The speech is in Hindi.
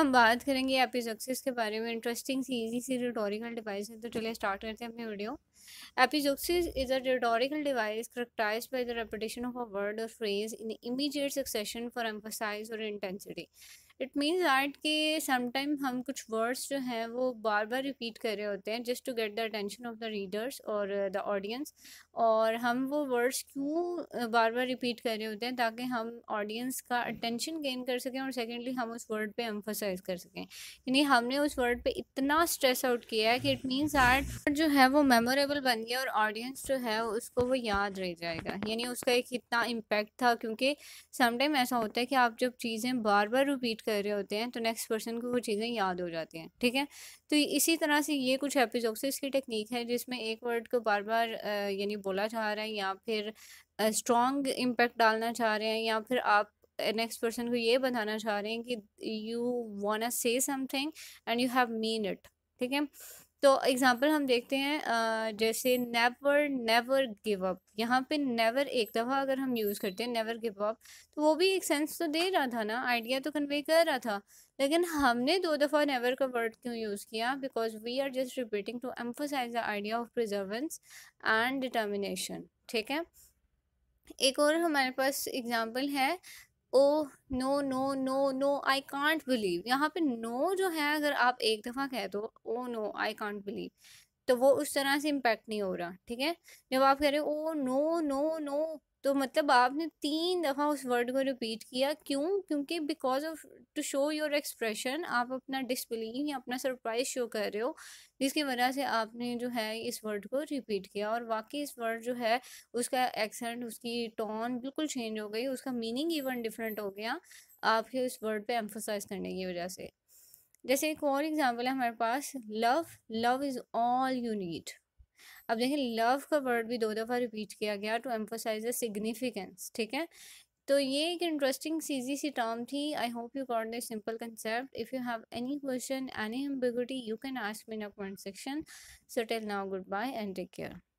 हम बात करेंगे एपिजोक्सिस के बारे में इंटरेस्टिंग सी इजी सी रिटोरिकल डिवाइस है तो चलिए स्टार्ट करते हैं अपनी video epizeuxis is a rhetorical device characterise by the repetition of a word or phrase in immediate succession for emphasise or intensity it means art कि समटाइम हम कुछ वर्ड्स जो हैं वो बार बार रिपीट कर रहे होते हैं just to get the attention of the readers और द ऑडियंस और हम वो वर्ड्स क्यों बार बार रिपीट कर रहे होते हैं ताकि हम ऑडियंस का अटेंशन गेन कर सकें और सेकेंडली हम उस वर्ड पर एम्फोसाइज कर सकें यानी हमने उस वर्ड पर इतना स्ट्रेस आउट किया है कि इट मीन्स आर्ट जो है वो मेमोरेबल बन गया और ऑडियंस जो है उसको वो याद रह जाएगा यानी उसका एक इतना इम्पेक्ट था क्योंकि समटाइम ऐसा होता है कि आप जब चीज़ें बार बार रिपीट कर रहे होते हैं तो नेक्स्ट पर्सन को वो चीज़ें याद हो जाती हैं ठीक है तो इसी तरह से ये कुछ एपिजोक्सिस की टेक्निक है जिसमें एक वर्ड को बार बार यानी बोला जा रहा है या फिर स्ट्रॉन्ग इम्पैक्ट डालना चाह रहे हैं या फिर आप नेक्स्ट पर्सन को ये बताना चाह रहे हैं कि you wanna say something and you have mean it ठीक है तो एग्ज़ाम्पल हम देखते हैं जैसे नेवर नेवर गिव अप यहाँ पे नेवर एक दफ़ा अगर हम यूज़ करते हैं नेवर गिव अप तो वो भी एक सेंस तो दे रहा था ना आइडिया तो कन्वे कर रहा था लेकिन हमने दो दफ़ा नेवर का वर्ड क्यों यूज़ किया because we are just repeating to emphasise the idea of perseverance and determination ठीक है एक और हमारे पास एग्ज़ाम्पल है oh no no no no I can't believe यहाँ पे नो no जो है अगर आप एक दफ़ा कह दो oh no I can't believe तो वो उस तरह से इम्पेक्ट नहीं हो रहा ठीक है जब आप कह रहे हो ओ नो नो नो तो मतलब आपने तीन दफ़ा उस वर्ड को रिपीट किया क्यों क्योंकि because of to show your expression आप अपना डिसबिलीव या अपना सरप्राइज शो कर रहे हो जिसकी वजह से आपने जो है इस वर्ड को रिपीट किया और वाकई इस वर्ड जो है उसका एक्सेंट उसकी टोन बिल्कुल चेंज हो गई उसका मीनिंग इवन डिफरेंट हो गया आपके उस वर्ड पे एम्फोसाइज करने की वजह से जैसे एक और एग्जाम्पल है हमारे पास love love is all you need अब देखें लव का वर्ड भी दो दफ़ा रिपीट किया गया टू एम्फोसाइज अ सिग्निफिकेंस ठीक है तो ये एक इंटरेस्टिंग सीजी सी टर्म थी I hope you got this simple concept if you have any question any ambiguity you can ask me in a comment section so tell now good bye and take care